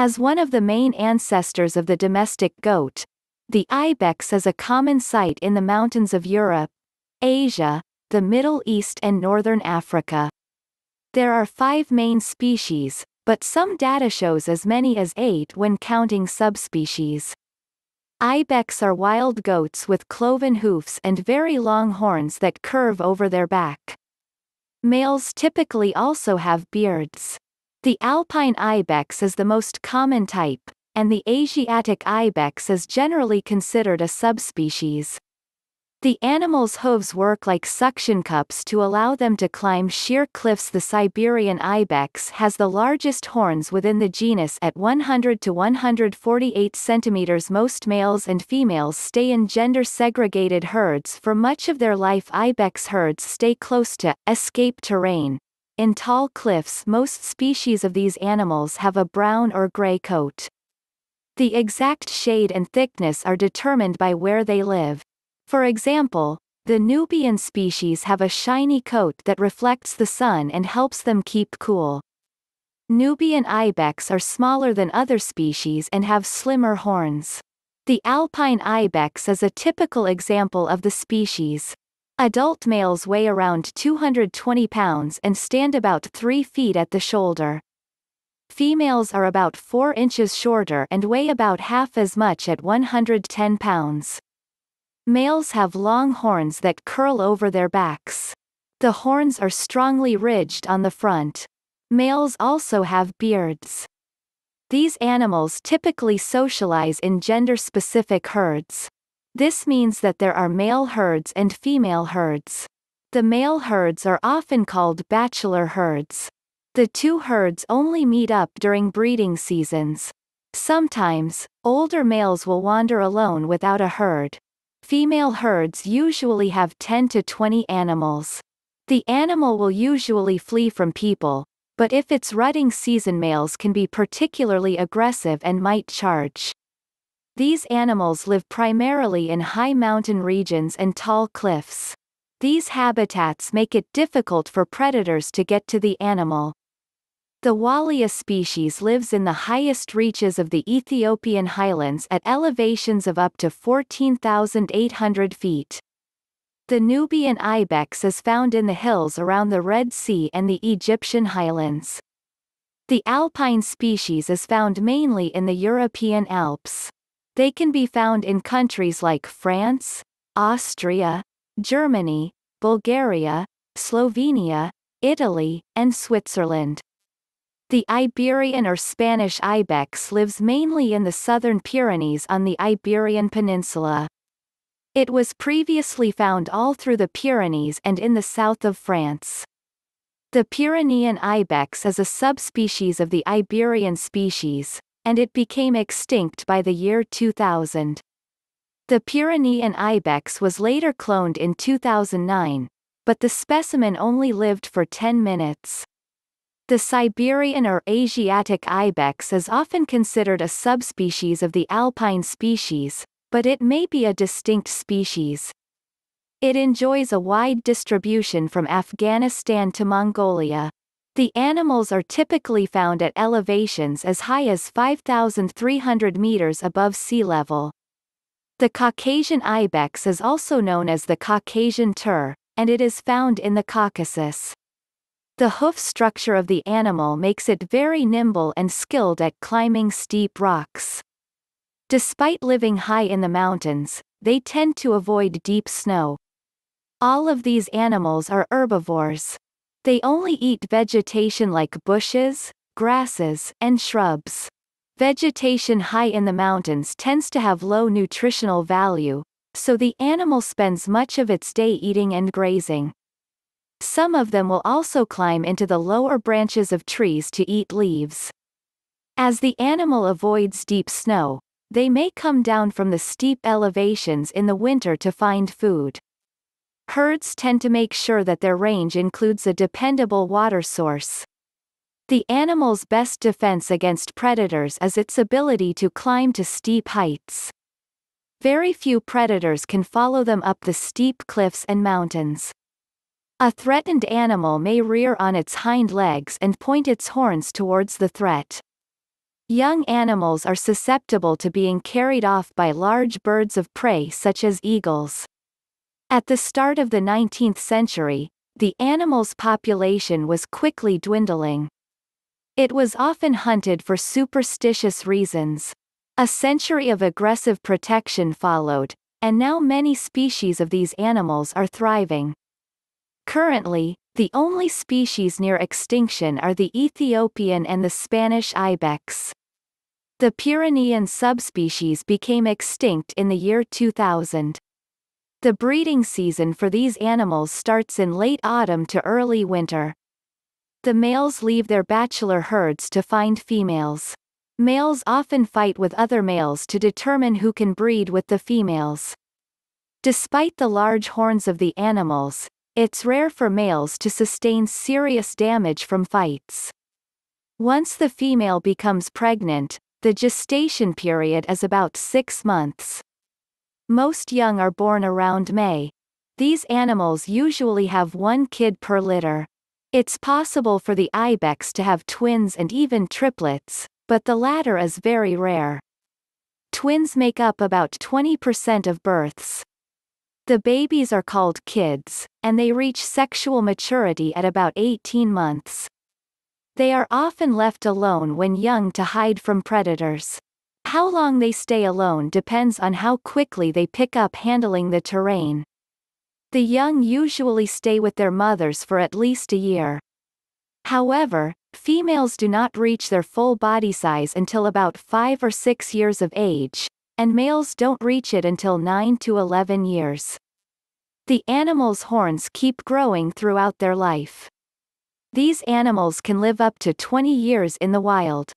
As one of the main ancestors of the domestic goat, the ibex is a common sight in the mountains of Europe, Asia, the Middle East and Northern Africa. There are five main species, but some data shows as many as eight when counting subspecies. Ibex are wild goats with cloven hoofs and very long horns that curve over their back. Males typically also have beards. The alpine ibex is the most common type, and the Asiatic ibex is generally considered a subspecies. The animal's hooves work like suction cups to allow them to climb sheer cliffs. The Siberian ibex has the largest horns within the genus at 100 to 148 centimeters. Most males and females stay in gender segregated herds for much of their life. Ibex herds stay close to, escape terrain, in tall cliffs most species of these animals have a brown or gray coat. The exact shade and thickness are determined by where they live. For example, the Nubian species have a shiny coat that reflects the sun and helps them keep cool. Nubian ibex are smaller than other species and have slimmer horns. The alpine ibex is a typical example of the species. Adult males weigh around 220 pounds and stand about 3 feet at the shoulder. Females are about 4 inches shorter and weigh about half as much at 110 pounds. Males have long horns that curl over their backs. The horns are strongly ridged on the front. Males also have beards. These animals typically socialize in gender-specific herds. This means that there are male herds and female herds. The male herds are often called bachelor herds. The two herds only meet up during breeding seasons. Sometimes, older males will wander alone without a herd. Female herds usually have 10 to 20 animals. The animal will usually flee from people, but if it's rutting season males can be particularly aggressive and might charge. These animals live primarily in high mountain regions and tall cliffs. These habitats make it difficult for predators to get to the animal. The Walia species lives in the highest reaches of the Ethiopian highlands at elevations of up to 14,800 feet. The Nubian ibex is found in the hills around the Red Sea and the Egyptian highlands. The alpine species is found mainly in the European Alps. They can be found in countries like France, Austria, Germany, Bulgaria, Slovenia, Italy, and Switzerland. The Iberian or Spanish ibex lives mainly in the southern Pyrenees on the Iberian Peninsula. It was previously found all through the Pyrenees and in the south of France. The Pyrenean ibex is a subspecies of the Iberian species and it became extinct by the year 2000. The Pyrenean ibex was later cloned in 2009, but the specimen only lived for 10 minutes. The Siberian or Asiatic ibex is often considered a subspecies of the alpine species, but it may be a distinct species. It enjoys a wide distribution from Afghanistan to Mongolia. The animals are typically found at elevations as high as 5,300 meters above sea level. The Caucasian ibex is also known as the Caucasian tur, and it is found in the Caucasus. The hoof structure of the animal makes it very nimble and skilled at climbing steep rocks. Despite living high in the mountains, they tend to avoid deep snow. All of these animals are herbivores. They only eat vegetation like bushes, grasses, and shrubs. Vegetation high in the mountains tends to have low nutritional value, so the animal spends much of its day eating and grazing. Some of them will also climb into the lower branches of trees to eat leaves. As the animal avoids deep snow, they may come down from the steep elevations in the winter to find food herds tend to make sure that their range includes a dependable water source. The animal's best defense against predators is its ability to climb to steep heights. Very few predators can follow them up the steep cliffs and mountains. A threatened animal may rear on its hind legs and point its horns towards the threat. Young animals are susceptible to being carried off by large birds of prey such as eagles. At the start of the 19th century, the animal's population was quickly dwindling. It was often hunted for superstitious reasons. A century of aggressive protection followed, and now many species of these animals are thriving. Currently, the only species near extinction are the Ethiopian and the Spanish ibex. The Pyrenean subspecies became extinct in the year 2000. The breeding season for these animals starts in late autumn to early winter. The males leave their bachelor herds to find females. Males often fight with other males to determine who can breed with the females. Despite the large horns of the animals, it's rare for males to sustain serious damage from fights. Once the female becomes pregnant, the gestation period is about six months. Most young are born around May. These animals usually have one kid per litter. It's possible for the ibex to have twins and even triplets, but the latter is very rare. Twins make up about 20% of births. The babies are called kids, and they reach sexual maturity at about 18 months. They are often left alone when young to hide from predators. How long they stay alone depends on how quickly they pick up handling the terrain. The young usually stay with their mothers for at least a year. However, females do not reach their full body size until about 5 or 6 years of age, and males don't reach it until 9 to 11 years. The animal's horns keep growing throughout their life. These animals can live up to 20 years in the wild.